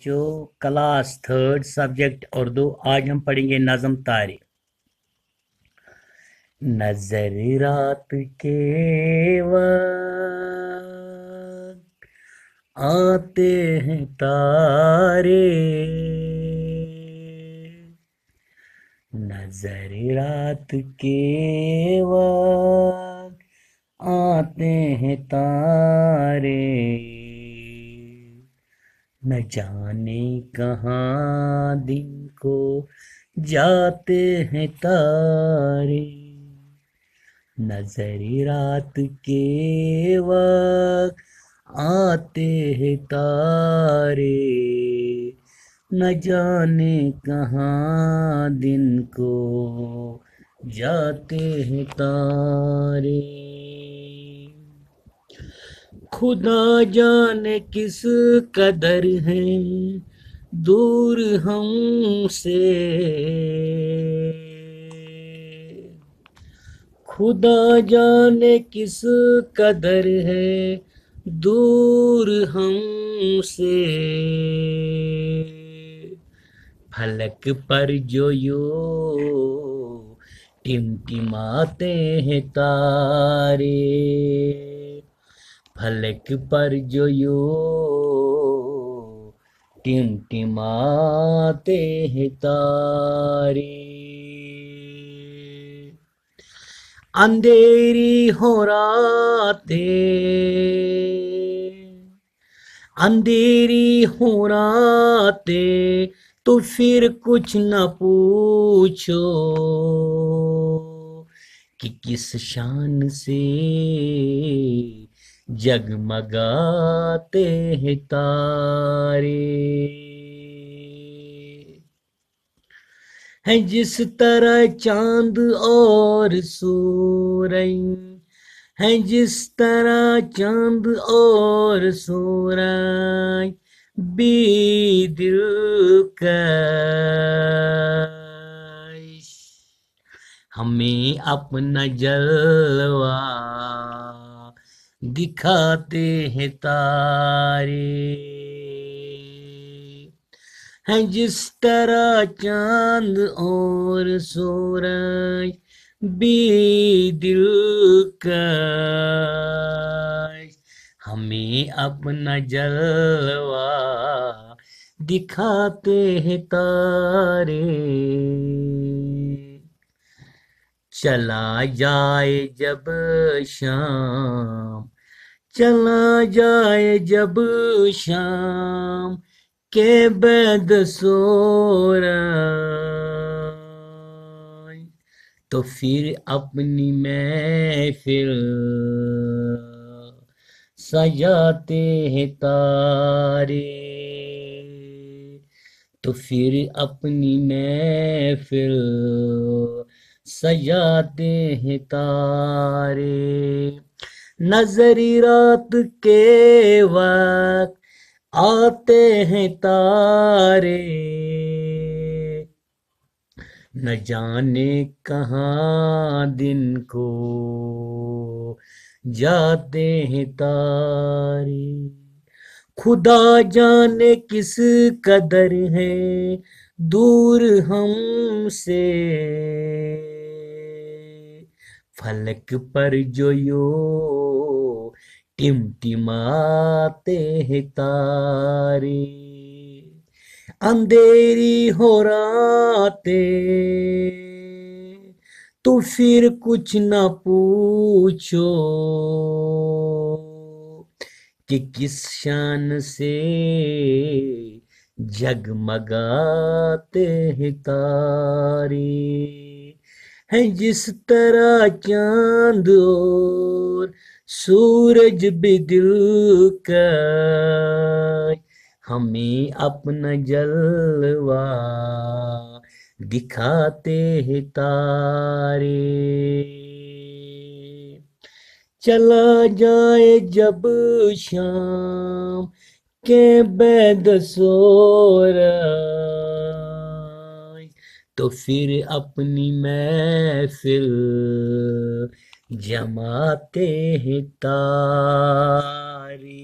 बच्चों class third subject Urdu आज हम पढ़ेंगे नज़म तारी नजर रात के आते हैं तारे नजर रात के वक्त आते हैं तारे न जाने कहाँ दिन को जाते हैं तारे नजर रात के वक्त आते हैं तारे न जाने कहाँ दिन को जाते हैं तारे खुदा जाने किस कदर है दूर हमसे खुदा जाने किस कदर है दूर हम से फलक पर जो यो टिमटिमाते हैं तारे फलक पर जो यो टिमटिमाते हैं तारे अंधेरी हो राते अंधेरी हो राते तो फिर कुछ न पूछो कि किस शान से जगमगाते हैं तारे हैं जिस तरह चांद और सूरज हैं जिस तरह चांद और सूरज बी हमें अपना जलवा दिखाते हैं तारे हैं जिस तरह चांद और सूरज भी दिल का हमें अपना जलवा दिखाते हैं तारे चला जाए जब शाम चला जाए जब शाम के बद सोरा तो फिर अपनी मैं फिर सजाते हैं तारे तो फिर अपनी मैं फिर सजाते हैं तारे नजरी रात के वक्त आते हैं तारे न जाने कहाँ दिन को जाते हैं तारे खुदा जाने किस कदर है दूर हम से फलक पर जो यो टिमटिमाते हैं तारे अंधेरी हो राते तो फिर कुछ ना पूछो कि किस शान से जगमगाते हैं तारे है जिस तरह चांद और सूरज भी दिल का हमें अपना जलवा दिखाते हैं तारे चला जाए जब शाम के बेदसोरा तो फिर अपनी महफिल जमाते हैं तारी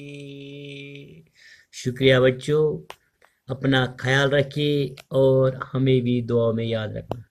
शुक्रिया बच्चों अपना ख्याल रखिए और हमें भी दुआ में याद रखना